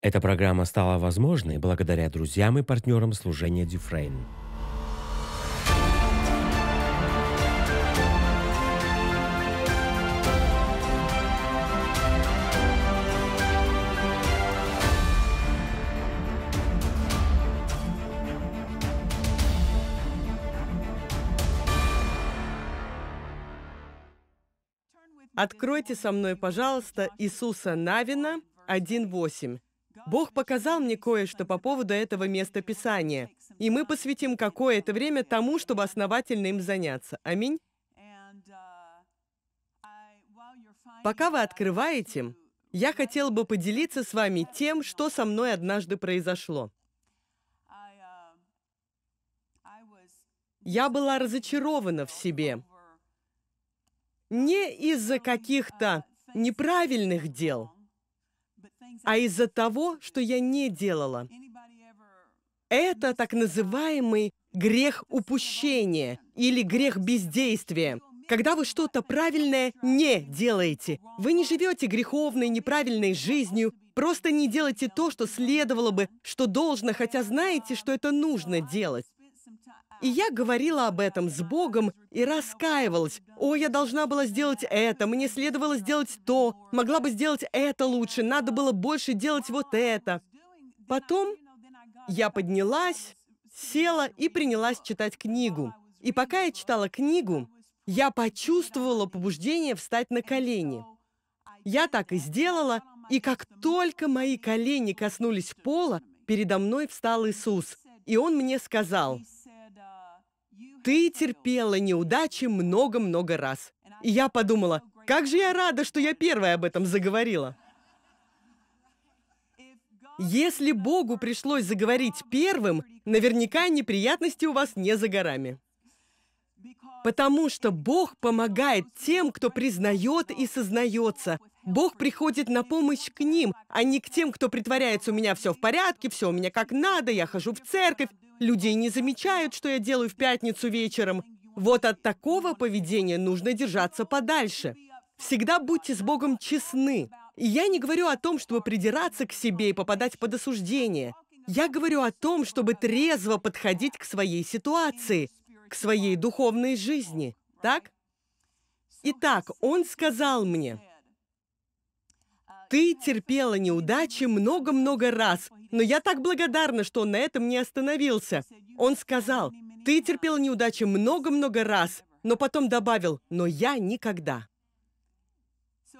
Эта программа стала возможной благодаря друзьям и партнерам служения Дюфрейн. Откройте со мной, пожалуйста, Иисуса Навина 1.8. Бог показал мне кое-что по поводу этого места Писания, и мы посвятим какое-то время тому, чтобы основательно им заняться. Аминь. Пока вы открываете, я хотел бы поделиться с вами тем, что со мной однажды произошло. Я была разочарована в себе. Не из-за каких-то неправильных дел – а из-за того, что я не делала. Это так называемый грех упущения или грех бездействия. Когда вы что-то правильное не делаете, вы не живете греховной, неправильной жизнью, просто не делаете то, что следовало бы, что должно, хотя знаете, что это нужно делать. И я говорила об этом с Богом и раскаивалась. «О, я должна была сделать это, мне следовало сделать то, могла бы сделать это лучше, надо было больше делать вот это». Потом я поднялась, села и принялась читать книгу. И пока я читала книгу, я почувствовала побуждение встать на колени. Я так и сделала, и как только мои колени коснулись пола, передо мной встал Иисус, и Он мне сказал – ты терпела неудачи много-много раз. И я подумала, как же я рада, что я первая об этом заговорила. Если Богу пришлось заговорить первым, наверняка неприятности у вас не за горами. Потому что Бог помогает тем, кто признает и сознается. Бог приходит на помощь к ним, а не к тем, кто притворяется, у меня все в порядке, все у меня как надо, я хожу в церковь, Людей не замечают, что я делаю в пятницу вечером. Вот от такого поведения нужно держаться подальше. Всегда будьте с Богом честны. И я не говорю о том, чтобы придираться к себе и попадать под осуждение. Я говорю о том, чтобы трезво подходить к своей ситуации, к своей духовной жизни. Так? Итак, он сказал мне, «Ты терпела неудачи много-много раз, но я так благодарна, что он на этом не остановился. Он сказал, «Ты терпел неудачи много-много раз», но потом добавил, «но я никогда».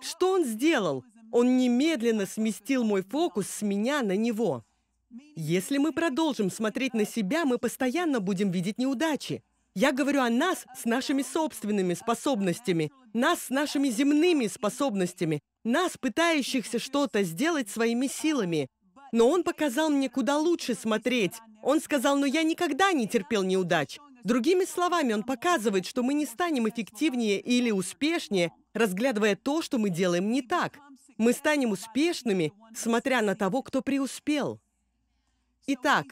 Что он сделал? Он немедленно сместил мой фокус с меня на него. Если мы продолжим смотреть на себя, мы постоянно будем видеть неудачи. Я говорю о нас с нашими собственными способностями, нас с нашими земными способностями, нас, пытающихся что-то сделать своими силами, но он показал мне, куда лучше смотреть. Он сказал, но я никогда не терпел неудач. Другими словами, он показывает, что мы не станем эффективнее или успешнее, разглядывая то, что мы делаем не так. Мы станем успешными, смотря на того, кто преуспел. Итак,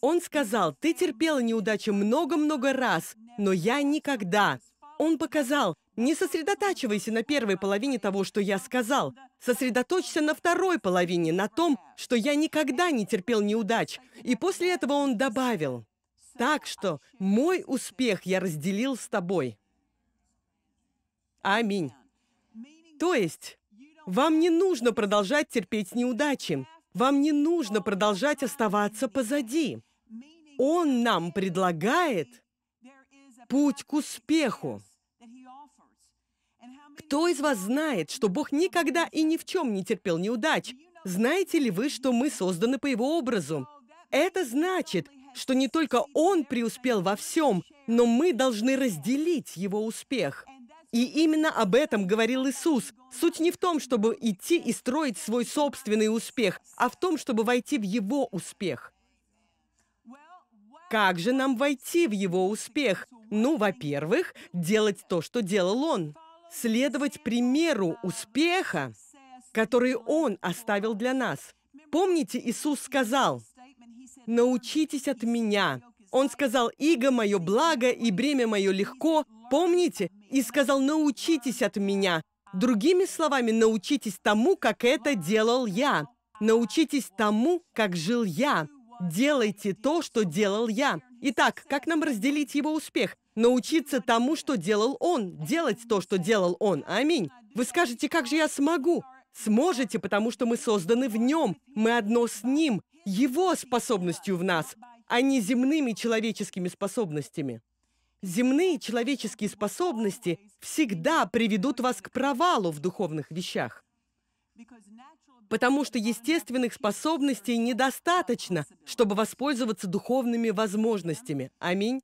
он сказал, ты терпела неудачи много-много раз, но я никогда. Он показал, не сосредотачивайся на первой половине того, что я сказал. Сосредоточься на второй половине, на том, что я никогда не терпел неудач. И после этого он добавил, «Так что мой успех я разделил с тобой». Аминь. То есть, вам не нужно продолжать терпеть неудачи. Вам не нужно продолжать оставаться позади. Он нам предлагает путь к успеху. Кто из вас знает, что Бог никогда и ни в чем не терпел неудач? Знаете ли вы, что мы созданы по Его образу? Это значит, что не только Он преуспел во всем, но мы должны разделить Его успех. И именно об этом говорил Иисус. Суть не в том, чтобы идти и строить свой собственный успех, а в том, чтобы войти в Его успех. Как же нам войти в Его успех? Ну, во-первых, делать то, что делал Он следовать примеру успеха, который Он оставил для нас. Помните, Иисус сказал, «Научитесь от Меня». Он сказал, «Иго мое благо и бремя мое легко». Помните? И сказал, «Научитесь от Меня». Другими словами, научитесь тому, как это делал я. Научитесь тому, как жил я. Делайте то, что делал я. Итак, как нам разделить его успех? научиться тому, что делал он, делать то, что делал он. Аминь. Вы скажете, как же я смогу? Сможете, потому что мы созданы в нем, мы одно с ним, его способностью в нас, а не земными человеческими способностями. Земные человеческие способности всегда приведут вас к провалу в духовных вещах. Потому что естественных способностей недостаточно, чтобы воспользоваться духовными возможностями. Аминь.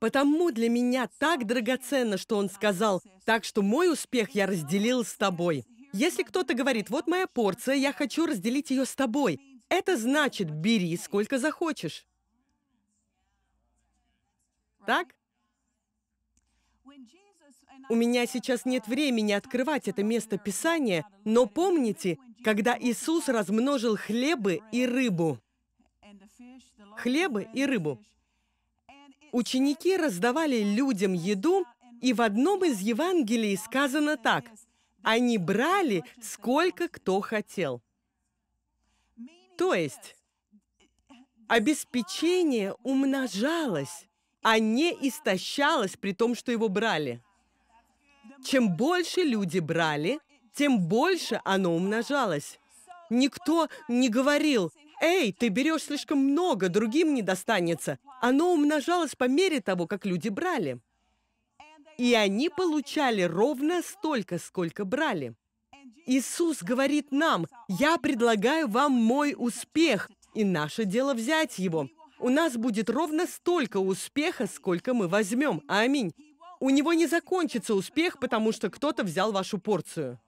Потому для меня так драгоценно, что он сказал, так что мой успех я разделил с тобой. Если кто-то говорит, вот моя порция, я хочу разделить ее с тобой, это значит, бери сколько захочешь. Так? У меня сейчас нет времени открывать это место Писания, но помните, когда Иисус размножил хлебы и рыбу? Хлебы и рыбу. Ученики раздавали людям еду, и в одном из Евангелий сказано так. Они брали, сколько кто хотел. То есть, обеспечение умножалось, а не истощалось при том, что его брали. Чем больше люди брали, тем больше оно умножалось. Никто не говорил, «Эй, ты берешь слишком много, другим не достанется». Оно умножалось по мере того, как люди брали. И они получали ровно столько, сколько брали. Иисус говорит нам, «Я предлагаю вам мой успех, и наше дело взять его. У нас будет ровно столько успеха, сколько мы возьмем. Аминь». У него не закончится успех, потому что кто-то взял вашу порцию.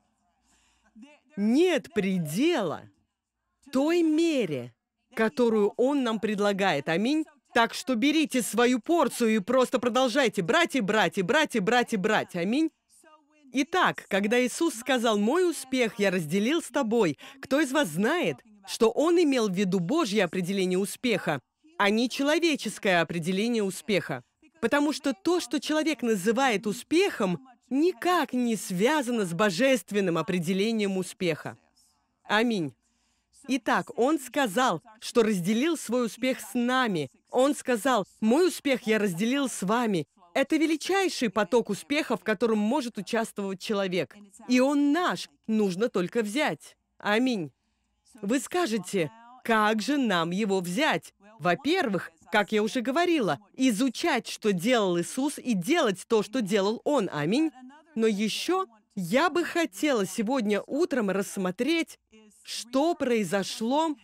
Нет предела той мере, которую Он нам предлагает. Аминь. Так что берите свою порцию и просто продолжайте братья, братья, братья, братья, братья, Аминь. Итак, когда Иисус сказал «Мой успех я разделил с тобой», кто из вас знает, что Он имел в виду Божье определение успеха, а не человеческое определение успеха? Потому что то, что человек называет успехом, никак не связано с божественным определением успеха. Аминь. Итак, он сказал, что разделил свой успех с нами. Он сказал, мой успех я разделил с вами. Это величайший поток успеха, в котором может участвовать человек. И он наш, нужно только взять. Аминь. Вы скажете, как же нам его взять? Во-первых, как я уже говорила, изучать, что делал Иисус, и делать то, что делал Он. Аминь. Но еще я бы хотела сегодня утром рассмотреть что произошло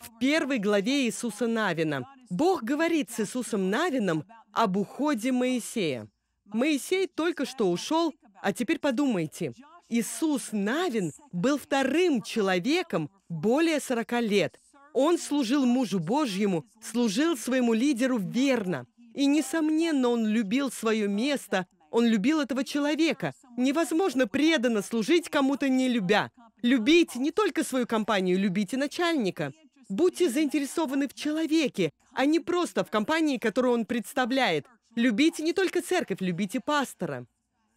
в первой главе Иисуса Навина. Бог говорит с Иисусом Навином об уходе Моисея. Моисей только что ушел, а теперь подумайте. Иисус Навин был вторым человеком более 40 лет. Он служил мужу Божьему, служил своему лидеру верно. И, несомненно, он любил свое место, он любил этого человека. Невозможно преданно служить кому-то не любя. Любите не только свою компанию, любите начальника. Будьте заинтересованы в человеке, а не просто в компании, которую он представляет. Любите не только церковь, любите пастора.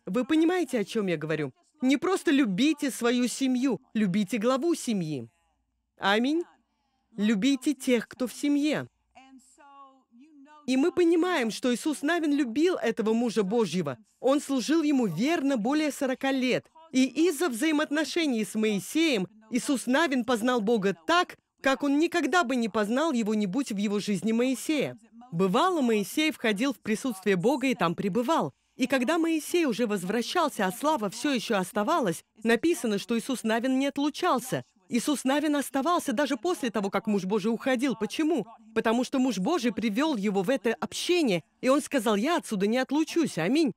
Вы понимаете, о чем я говорю? Не просто любите свою семью, любите главу семьи. Аминь. Любите тех, кто в семье. И мы понимаем, что Иисус Навин любил этого мужа Божьего. Он служил ему верно более 40 лет. И из-за взаимоотношений с Моисеем Иисус Навин познал Бога так, как он никогда бы не познал его не будь в его жизни Моисея. Бывало, Моисей входил в присутствие Бога и там пребывал. И когда Моисей уже возвращался, а слава все еще оставалась, написано, что Иисус Навин не отлучался. Иисус Навин оставался даже после того, как муж Божий уходил. Почему? Потому что муж Божий привел его в это общение, и он сказал, «Я отсюда не отлучусь, аминь».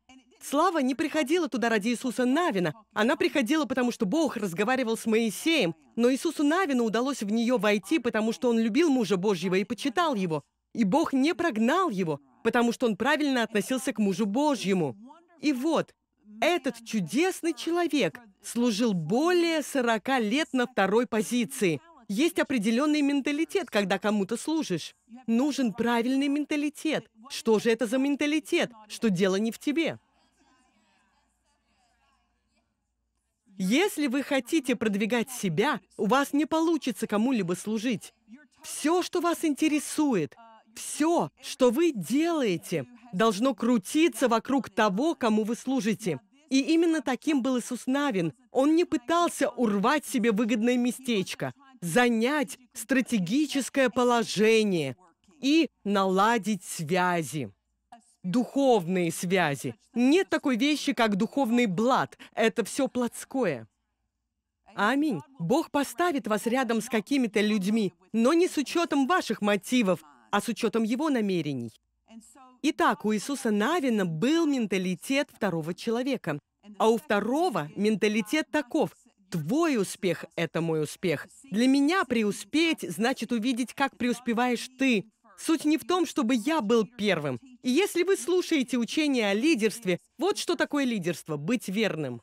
Слава не приходила туда ради Иисуса Навина. Она приходила, потому что Бог разговаривал с Моисеем. Но Иисусу Навину удалось в нее войти, потому что он любил мужа Божьего и почитал его. И Бог не прогнал его, потому что он правильно относился к мужу Божьему. И вот, этот чудесный человек служил более 40 лет на второй позиции. Есть определенный менталитет, когда кому-то служишь. Нужен правильный менталитет. Что же это за менталитет? Что дело не в тебе. Если вы хотите продвигать себя, у вас не получится кому-либо служить. Все, что вас интересует, все, что вы делаете, должно крутиться вокруг того, кому вы служите. И именно таким был Иисус Навин. Он не пытался урвать себе выгодное местечко, занять стратегическое положение и наладить связи духовные связи. Нет такой вещи, как духовный блат. Это все плотское. Аминь. Бог поставит вас рядом с какими-то людьми, но не с учетом ваших мотивов, а с учетом Его намерений. Итак, у Иисуса Навина был менталитет второго человека, а у второго менталитет таков. Твой успех — это мой успех. Для меня преуспеть значит увидеть, как преуспеваешь ты. Суть не в том, чтобы я был первым. И если вы слушаете учение о лидерстве, вот что такое лидерство – быть верным.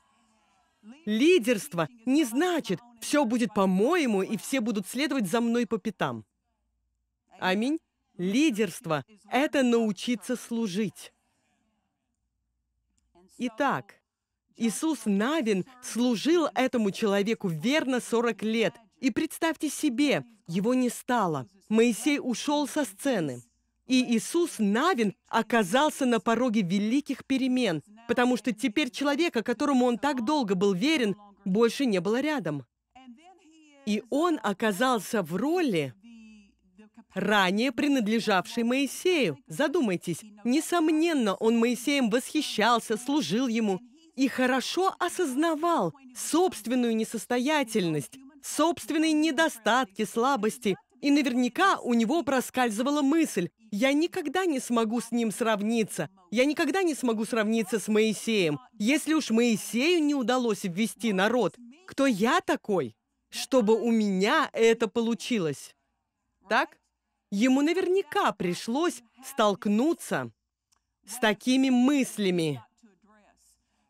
Лидерство не значит «все будет по-моему, и все будут следовать за мной по пятам». Аминь. Лидерство – это научиться служить. Итак, Иисус Навин служил этому человеку верно 40 лет. И представьте себе, его не стало. Моисей ушел со сцены. И Иисус Навин оказался на пороге великих перемен, потому что теперь человека, которому он так долго был верен, больше не было рядом. И он оказался в роли, ранее принадлежавшей Моисею. Задумайтесь, несомненно, он Моисеем восхищался, служил ему и хорошо осознавал собственную несостоятельность, собственные недостатки, слабости и наверняка у него проскальзывала мысль, я никогда не смогу с ним сравниться, я никогда не смогу сравниться с Моисеем. Если уж Моисею не удалось ввести народ, кто я такой, чтобы у меня это получилось? Так? Ему наверняка пришлось столкнуться с такими мыслями.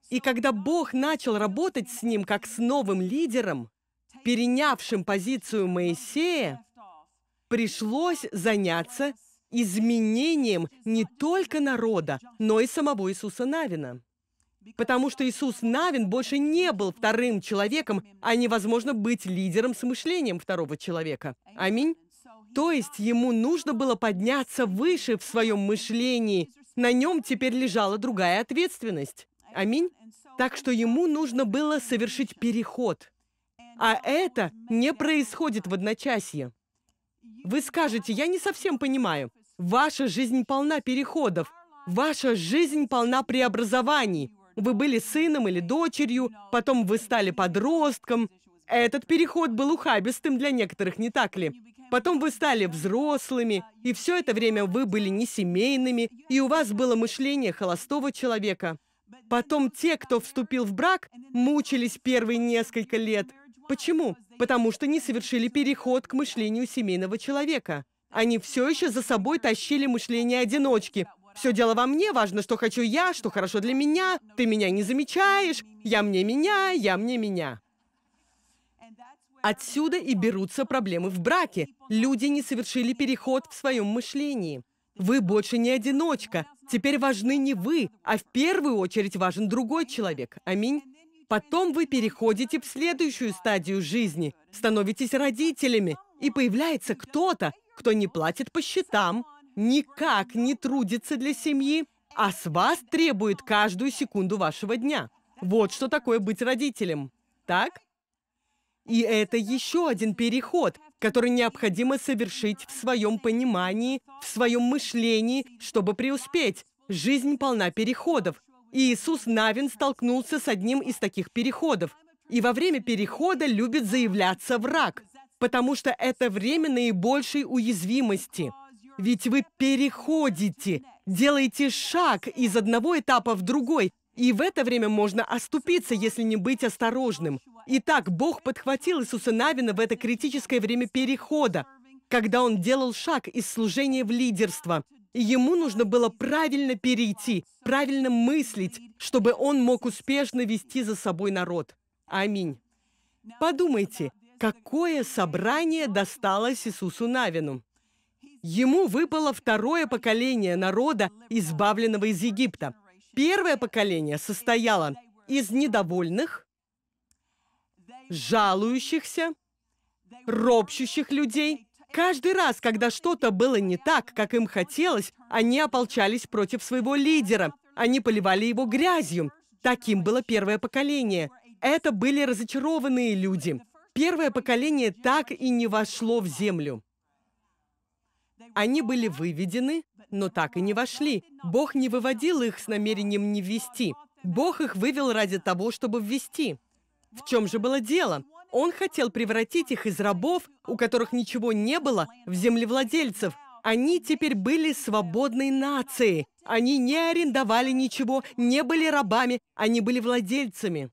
И когда Бог начал работать с ним как с новым лидером, перенявшим позицию Моисея, пришлось заняться изменением не только народа, но и самого Иисуса Навина. Потому что Иисус Навин больше не был вторым человеком, а невозможно быть лидером с мышлением второго человека. Аминь. То есть ему нужно было подняться выше в своем мышлении. На нем теперь лежала другая ответственность. Аминь. Так что ему нужно было совершить переход. А это не происходит в одночасье. Вы скажете, я не совсем понимаю. Ваша жизнь полна переходов. Ваша жизнь полна преобразований. Вы были сыном или дочерью, потом вы стали подростком. Этот переход был ухабистым для некоторых, не так ли? Потом вы стали взрослыми, и все это время вы были не семейными, и у вас было мышление холостого человека. Потом те, кто вступил в брак, мучились первые несколько лет. Почему? потому что не совершили переход к мышлению семейного человека. Они все еще за собой тащили мышление одиночки. Все дело во мне, важно, что хочу я, что хорошо для меня, ты меня не замечаешь, я мне меня, я мне меня. Отсюда и берутся проблемы в браке. Люди не совершили переход в своем мышлении. Вы больше не одиночка. Теперь важны не вы, а в первую очередь важен другой человек. Аминь. Потом вы переходите в следующую стадию жизни, становитесь родителями, и появляется кто-то, кто не платит по счетам, никак не трудится для семьи, а с вас требует каждую секунду вашего дня. Вот что такое быть родителем. Так? И это еще один переход, который необходимо совершить в своем понимании, в своем мышлении, чтобы преуспеть. Жизнь полна переходов, Иисус Навин столкнулся с одним из таких переходов. И во время перехода любит заявляться враг, потому что это время наибольшей уязвимости. Ведь вы переходите, делаете шаг из одного этапа в другой, и в это время можно оступиться, если не быть осторожным. Итак, Бог подхватил Иисуса Навина в это критическое время перехода, когда он делал шаг из служения в лидерство – Ему нужно было правильно перейти, правильно мыслить, чтобы он мог успешно вести за собой народ. Аминь. Подумайте, какое собрание досталось Иисусу Навину? Ему выпало второе поколение народа, избавленного из Египта. Первое поколение состояло из недовольных, жалующихся, ропщущих людей – Каждый раз, когда что-то было не так, как им хотелось, они ополчались против своего лидера. Они поливали его грязью. Таким было первое поколение. Это были разочарованные люди. Первое поколение так и не вошло в землю. Они были выведены, но так и не вошли. Бог не выводил их с намерением не ввести. Бог их вывел ради того, чтобы ввести. В чем же было дело? Он хотел превратить их из рабов, у которых ничего не было, в землевладельцев. Они теперь были свободной нацией. Они не арендовали ничего, не были рабами, они были владельцами.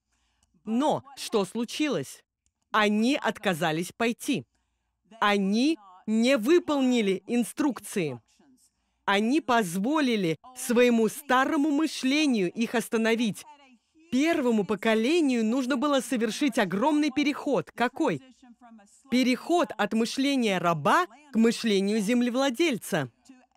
Но что случилось? Они отказались пойти. Они не выполнили инструкции. Они позволили своему старому мышлению их остановить, Первому поколению нужно было совершить огромный переход. Какой? Переход от мышления раба к мышлению землевладельца,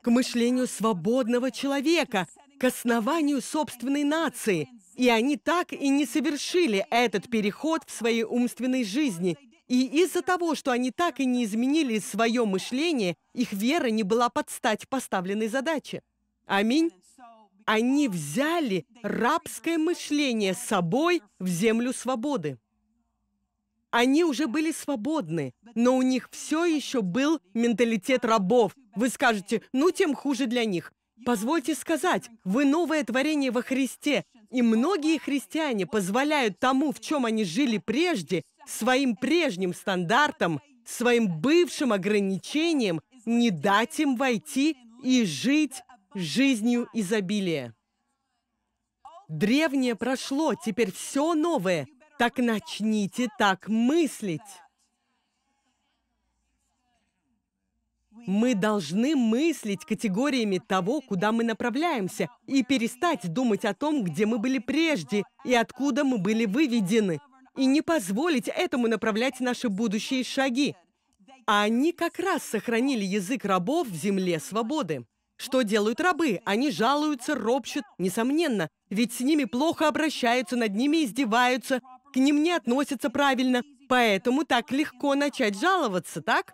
к мышлению свободного человека, к основанию собственной нации. И они так и не совершили этот переход в своей умственной жизни. И из-за того, что они так и не изменили свое мышление, их вера не была под стать поставленной задаче. Аминь. Они взяли рабское мышление с собой в землю свободы. Они уже были свободны, но у них все еще был менталитет рабов. Вы скажете, ну тем хуже для них. Позвольте сказать, вы новое творение во Христе, и многие христиане позволяют тому, в чем они жили прежде, своим прежним стандартам, своим бывшим ограничениям, не дать им войти и жить жизнью изобилия. Древнее прошло, теперь все новое. Так начните так мыслить. Мы должны мыслить категориями того, куда мы направляемся, и перестать думать о том, где мы были прежде и откуда мы были выведены, и не позволить этому направлять наши будущие шаги. А они как раз сохранили язык рабов в земле свободы. Что делают рабы? Они жалуются, ропщут, несомненно. Ведь с ними плохо обращаются, над ними издеваются, к ним не относятся правильно. Поэтому так легко начать жаловаться, так?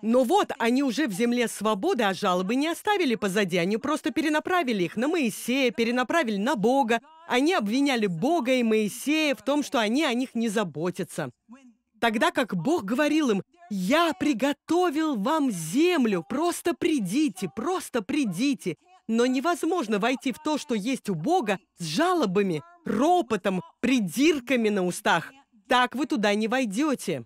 Но вот они уже в земле свободы, а жалобы не оставили позади. Они просто перенаправили их на Моисея, перенаправили на Бога. Они обвиняли Бога и Моисея в том, что они о них не заботятся тогда как Бог говорил им, «Я приготовил вам землю, просто придите, просто придите». Но невозможно войти в то, что есть у Бога, с жалобами, ропотом, придирками на устах. Так вы туда не войдете.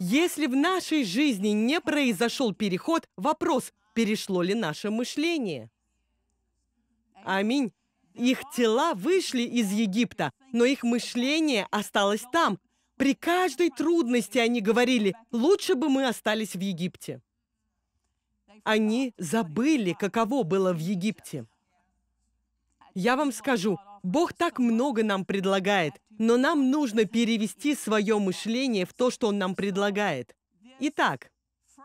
Если в нашей жизни не произошел переход, вопрос, перешло ли наше мышление? Аминь. Их тела вышли из Египта, но их мышление осталось там. При каждой трудности они говорили, лучше бы мы остались в Египте. Они забыли, каково было в Египте. Я вам скажу, Бог так много нам предлагает, но нам нужно перевести свое мышление в то, что Он нам предлагает. Итак,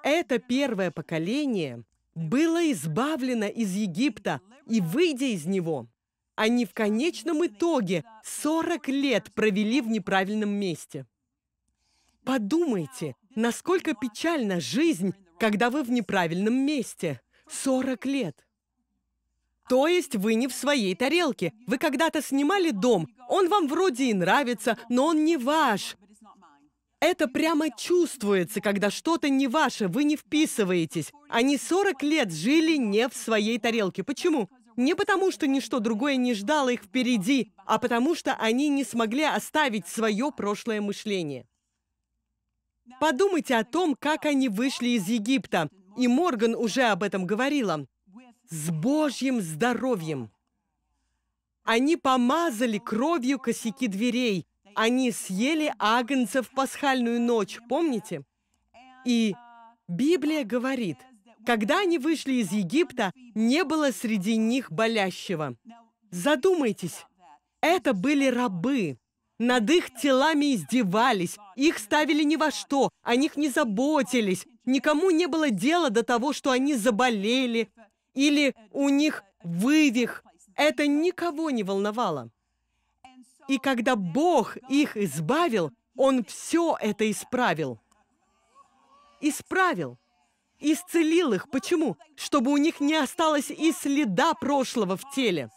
это первое поколение было избавлено из Египта и выйдя из него – они в конечном итоге 40 лет провели в неправильном месте. Подумайте, насколько печальна жизнь, когда вы в неправильном месте. 40 лет. То есть вы не в своей тарелке. Вы когда-то снимали дом, он вам вроде и нравится, но он не ваш. Это прямо чувствуется, когда что-то не ваше, вы не вписываетесь. Они 40 лет жили не в своей тарелке. Почему? Не потому, что ничто другое не ждало их впереди, а потому, что они не смогли оставить свое прошлое мышление. Подумайте о том, как они вышли из Египта. И Морган уже об этом говорила. С Божьим здоровьем. Они помазали кровью косяки дверей. Они съели агнца в пасхальную ночь, помните? И Библия говорит, когда они вышли из Египта, не было среди них болящего. Задумайтесь, это были рабы. Над их телами издевались, их ставили ни во что, о них не заботились, никому не было дела до того, что они заболели или у них вывих. Это никого не волновало. И когда Бог их избавил, Он все это исправил. Исправил. Исцелил их. Почему? Чтобы у них не осталось и следа прошлого в теле.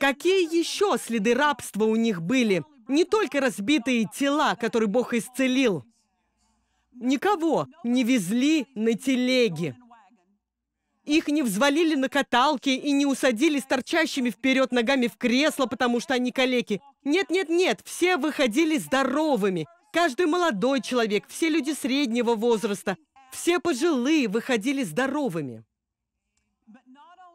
Какие еще следы рабства у них были? Не только разбитые тела, которые Бог исцелил. Никого не везли на телеге. Их не взвалили на каталки и не усадили с торчащими вперед ногами в кресло, потому что они калеки. Нет-нет-нет, все выходили здоровыми. Каждый молодой человек, все люди среднего возраста, все пожилые выходили здоровыми.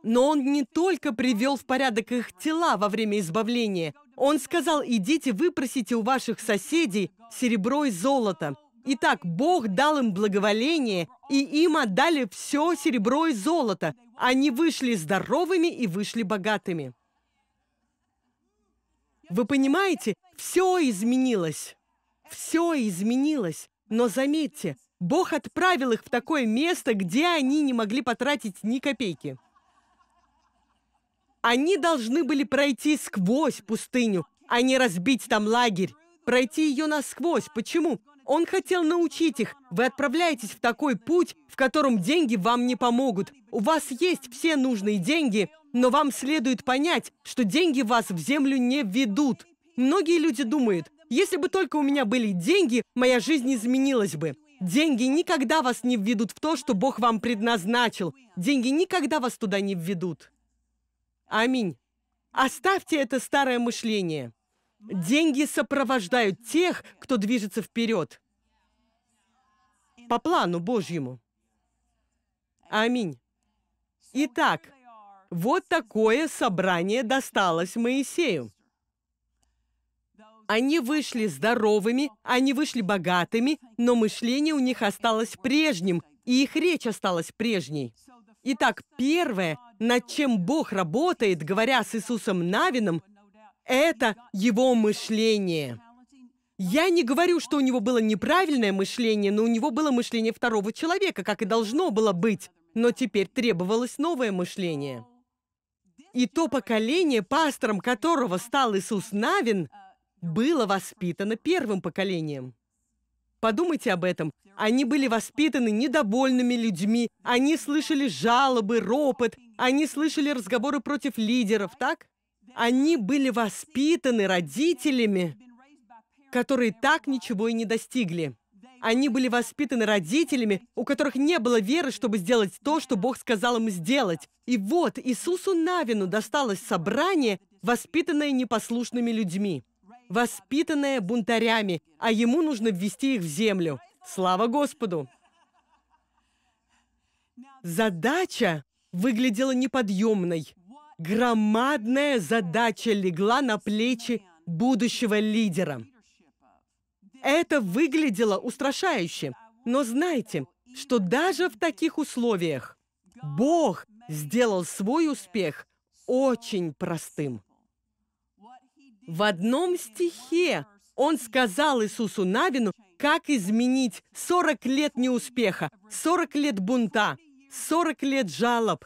Но он не только привел в порядок их тела во время избавления. Он сказал, идите выпросите у ваших соседей серебро и золото. Итак, Бог дал им благоволение, и им отдали все серебро и золото. Они вышли здоровыми и вышли богатыми. Вы понимаете, все изменилось. Все изменилось. Но заметьте, Бог отправил их в такое место, где они не могли потратить ни копейки. Они должны были пройти сквозь пустыню, а не разбить там лагерь. Пройти ее насквозь. Почему? Он хотел научить их. Вы отправляетесь в такой путь, в котором деньги вам не помогут. У вас есть все нужные деньги, но вам следует понять, что деньги вас в землю не ведут. Многие люди думают, если бы только у меня были деньги, моя жизнь изменилась бы. Деньги никогда вас не введут в то, что Бог вам предназначил. Деньги никогда вас туда не введут. Аминь. Оставьте это старое мышление. Деньги сопровождают тех, кто движется вперед по плану Божьему. Аминь. Итак, вот такое собрание досталось Моисею. Они вышли здоровыми, они вышли богатыми, но мышление у них осталось прежним, и их речь осталась прежней. Итак, первое, над чем Бог работает, говоря с Иисусом Навином, это его мышление. Я не говорю, что у него было неправильное мышление, но у него было мышление второго человека, как и должно было быть. Но теперь требовалось новое мышление. И то поколение, пастором которого стал Иисус Навин, было воспитано первым поколением. Подумайте об этом. Они были воспитаны недовольными людьми, они слышали жалобы, ропот, они слышали разговоры против лидеров, так? Они были воспитаны родителями, которые так ничего и не достигли. Они были воспитаны родителями, у которых не было веры, чтобы сделать то, что Бог сказал им сделать. И вот Иисусу Навину досталось собрание, воспитанное непослушными людьми, воспитанное бунтарями, а ему нужно ввести их в землю. Слава Господу! Задача выглядела неподъемной. Громадная задача легла на плечи будущего лидера. Это выглядело устрашающе, но знайте, что даже в таких условиях Бог сделал свой успех очень простым. В одном стихе он сказал Иисусу Навину, как изменить 40 лет неуспеха, 40 лет бунта, 40 лет жалоб,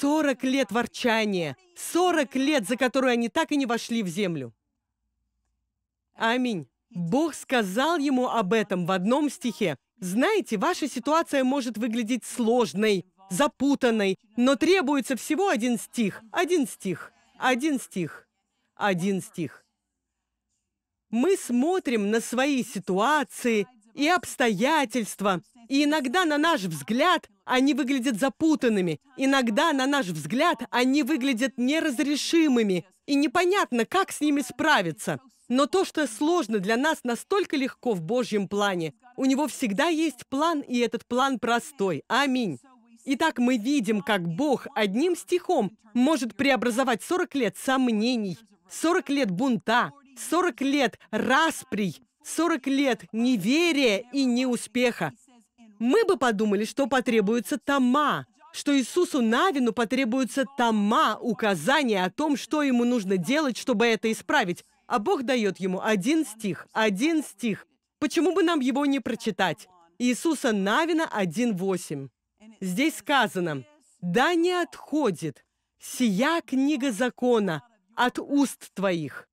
40 лет ворчания, 40 лет, за которые они так и не вошли в землю. Аминь. Бог сказал ему об этом в одном стихе. Знаете, ваша ситуация может выглядеть сложной, запутанной, но требуется всего один стих, один стих, один стих, один стих. Мы смотрим на свои ситуации и обстоятельства, и иногда, на наш взгляд, они выглядят запутанными. Иногда, на наш взгляд, они выглядят неразрешимыми, и непонятно, как с ними справиться. Но то, что сложно для нас, настолько легко в Божьем плане. У него всегда есть план, и этот план простой. Аминь. Итак, мы видим, как Бог одним стихом может преобразовать 40 лет сомнений, 40 лет бунта, 40 лет расприй, 40 лет неверия и неуспеха, мы бы подумали, что потребуется Тама, что Иисусу Навину потребуется Тама указания о том, что ему нужно делать, чтобы это исправить. А Бог дает ему один стих, один стих. Почему бы нам его не прочитать? Иисуса Навина 1.8. Здесь сказано, «Да не отходит сия книга закона от уст твоих,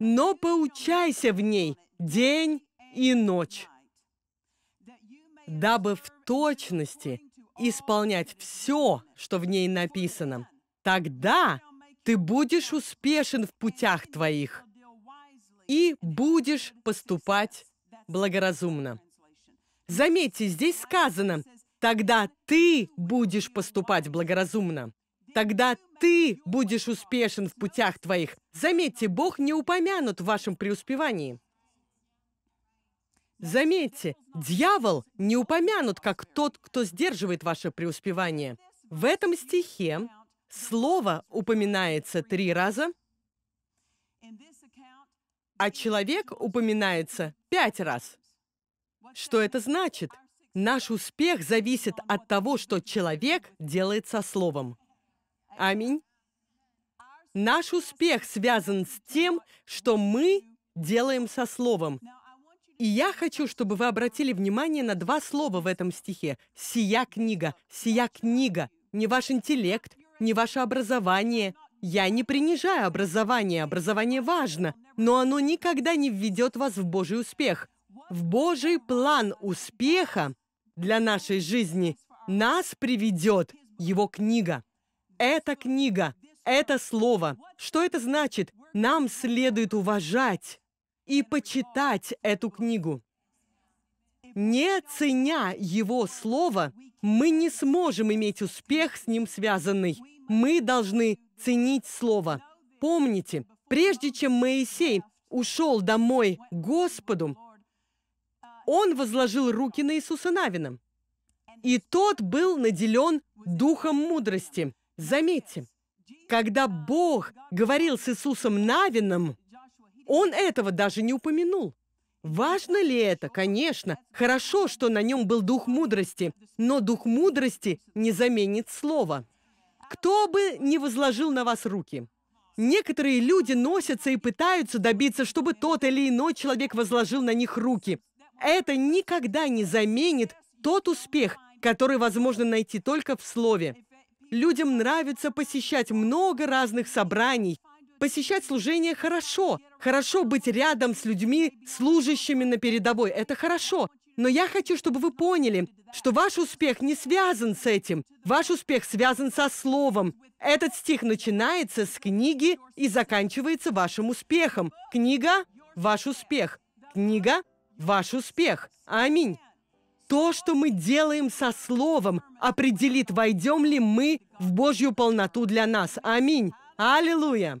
но поучайся в ней день и ночь» дабы в точности исполнять все, что в ней написано. Тогда ты будешь успешен в путях твоих и будешь поступать благоразумно. Заметьте, здесь сказано, тогда ты будешь поступать благоразумно. Тогда ты будешь успешен в путях твоих. Заметьте, Бог не упомянут в вашем преуспевании. Заметьте, дьявол не упомянут как тот, кто сдерживает ваше преуспевание. В этом стихе слово упоминается три раза, а человек упоминается пять раз. Что это значит? Наш успех зависит от того, что человек делает со словом. Аминь. Наш успех связан с тем, что мы делаем со словом. И я хочу, чтобы вы обратили внимание на два слова в этом стихе. «Сия книга», «сия книга», не ваш интеллект, не ваше образование. Я не принижаю образование, образование важно, но оно никогда не введет вас в Божий успех. В Божий план успеха для нашей жизни нас приведет Его книга. Эта книга, это слово. Что это значит? Нам следует уважать и почитать эту книгу. Не ценя Его Слово, мы не сможем иметь успех с Ним связанный. Мы должны ценить Слово. Помните, прежде чем Моисей ушел домой к Господу, он возложил руки на Иисуса Навина. И тот был наделен духом мудрости. Заметьте, когда Бог говорил с Иисусом Навином, он этого даже не упомянул. Важно ли это? Конечно. Хорошо, что на нем был дух мудрости, но дух мудрости не заменит слово. Кто бы не возложил на вас руки. Некоторые люди носятся и пытаются добиться, чтобы тот или иной человек возложил на них руки. Это никогда не заменит тот успех, который возможно найти только в слове. Людям нравится посещать много разных собраний. Посещать служение хорошо, Хорошо быть рядом с людьми, служащими на передовой. Это хорошо. Но я хочу, чтобы вы поняли, что ваш успех не связан с этим. Ваш успех связан со словом. Этот стих начинается с книги и заканчивается вашим успехом. Книга – ваш успех. Книга – ваш успех. Аминь. То, что мы делаем со словом, определит, войдем ли мы в Божью полноту для нас. Аминь. Аллилуйя.